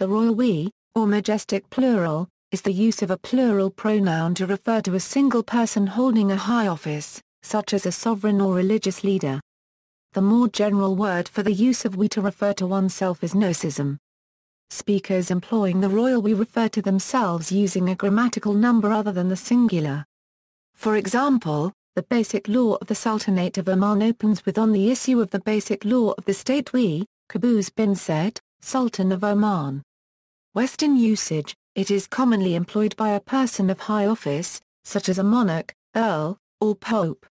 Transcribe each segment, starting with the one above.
The royal we, or majestic plural, is the use of a plural pronoun to refer to a single person holding a high office, such as a sovereign or religious leader. The more general word for the use of we to refer to oneself is gnosticism. Speakers employing the royal we refer to themselves using a grammatical number other than the singular. For example, the Basic Law of the Sultanate of Oman opens with on the issue of the Basic Law of the State we, Qaboos bin Said, Sultan of Oman. Western usage, it is commonly employed by a person of high office, such as a monarch, earl, or pope.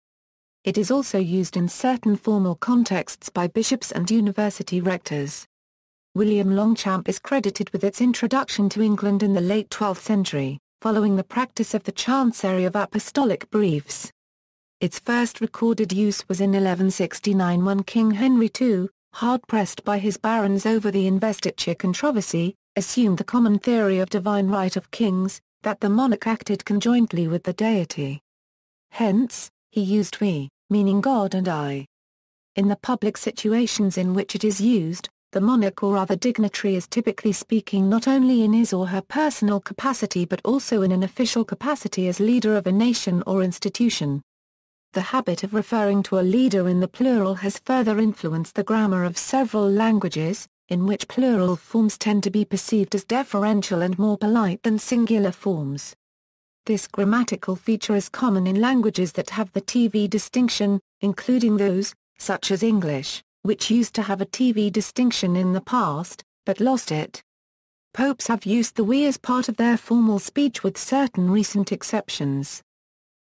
It is also used in certain formal contexts by bishops and university rectors. William Longchamp is credited with its introduction to England in the late 12th century, following the practice of the chancery of apostolic briefs. Its first recorded use was in 1169 when King Henry II, hard-pressed by his barons over the investiture controversy, assumed the common theory of divine right of kings, that the monarch acted conjointly with the deity. Hence, he used we, meaning God and I. In the public situations in which it is used, the monarch or other dignitary is typically speaking not only in his or her personal capacity but also in an official capacity as leader of a nation or institution. The habit of referring to a leader in the plural has further influenced the grammar of several languages, in which plural forms tend to be perceived as deferential and more polite than singular forms. This grammatical feature is common in languages that have the TV distinction, including those, such as English, which used to have a TV distinction in the past, but lost it. Popes have used the we as part of their formal speech with certain recent exceptions.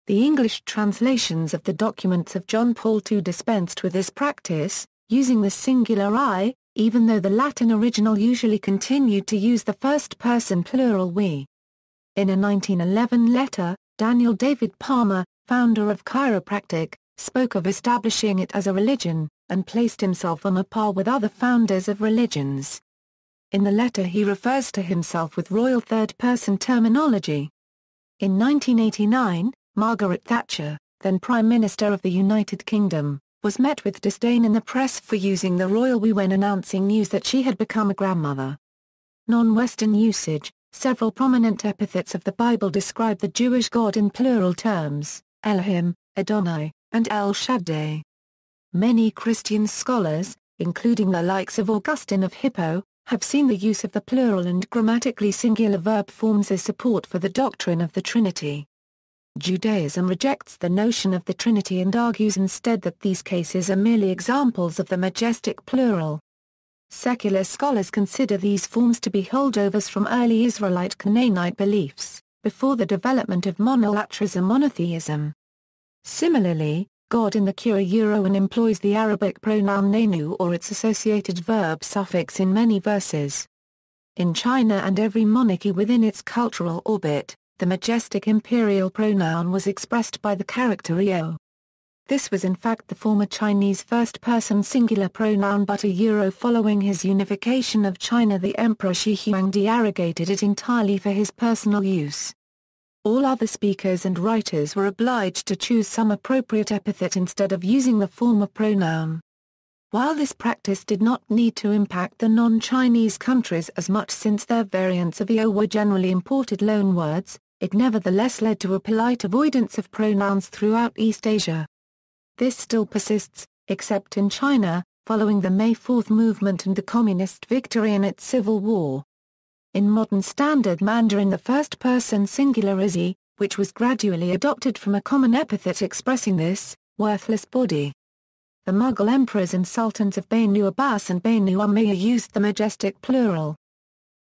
The English translations of the documents of John Paul II dispensed with this practice, using the singular I, even though the Latin original usually continued to use the first-person plural we. In a 1911 letter, Daniel David Palmer, founder of chiropractic, spoke of establishing it as a religion, and placed himself on a par with other founders of religions. In the letter he refers to himself with royal third-person terminology. In 1989, Margaret Thatcher, then Prime Minister of the United Kingdom, was met with disdain in the press for using the royal we when announcing news that she had become a grandmother. Non-Western usage, several prominent epithets of the Bible describe the Jewish God in plural terms, Elohim, Adonai, and El Shaddai. Many Christian scholars, including the likes of Augustine of Hippo, have seen the use of the plural and grammatically singular verb forms as support for the doctrine of the Trinity. Judaism rejects the notion of the Trinity and argues instead that these cases are merely examples of the majestic plural. Secular scholars consider these forms to be holdovers from early Israelite Canaanite beliefs, before the development of monolatrism monotheism. Similarly, God in the Kura Euroan employs the Arabic pronoun nenu or its associated verb suffix in many verses. In China and every monarchy within its cultural orbit, the majestic imperial pronoun was expressed by the character io. This was in fact the former Chinese first-person singular pronoun but a euro following his unification of China the Emperor Shi Huang arrogated it entirely for his personal use. All other speakers and writers were obliged to choose some appropriate epithet instead of using the former pronoun. While this practice did not need to impact the non-Chinese countries as much since their variants of EO were generally imported loanwords, it nevertheless led to a polite avoidance of pronouns throughout East Asia. This still persists, except in China, following the May 4 movement and the communist victory in its civil war. In modern standard Mandarin the first-person singular is he, which was gradually adopted from a common epithet expressing this, worthless body. The Mughal emperors and sultans of Bainu Abbas and Bainu Umayya used the majestic plural.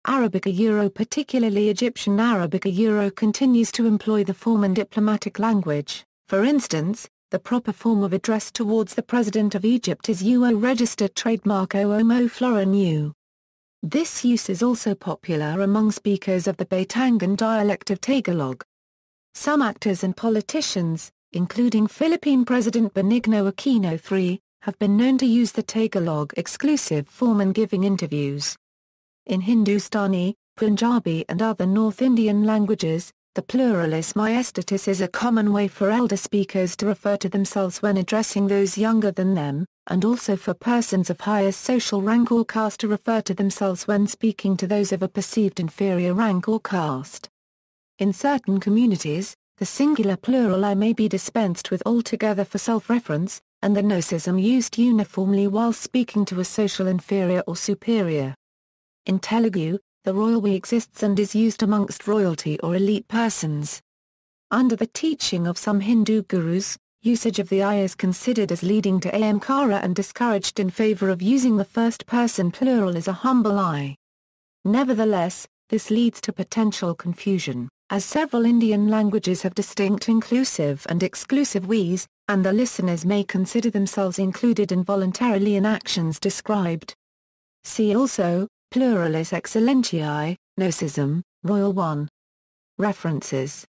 Arabica Euro particularly Egyptian Arabica Euro continues to employ the form in diplomatic language, for instance, the proper form of address towards the President of Egypt is UO registered trademark OOMO Florin U. This use is also popular among speakers of the Betangan dialect of Tagalog. Some actors and politicians, including Philippine President Benigno Aquino III, have been known to use the Tagalog exclusive form in giving interviews. In Hindustani, Punjabi and other North Indian languages, the pluralis maiestatis is a common way for elder speakers to refer to themselves when addressing those younger than them, and also for persons of higher social rank or caste to refer to themselves when speaking to those of a perceived inferior rank or caste. In certain communities, the singular plural I may be dispensed with altogether for self-reference, and the gnosis used uniformly while speaking to a social inferior or superior. In Telugu, the royal we exists and is used amongst royalty or elite persons. Under the teaching of some Hindu gurus, usage of the I is considered as leading to Amkara and discouraged in favor of using the first person plural as a humble I. Nevertheless, this leads to potential confusion, as several Indian languages have distinct inclusive and exclusive we's, and the listeners may consider themselves included involuntarily in actions described. See also, pluralis excellentiae, nosism Royal 1. References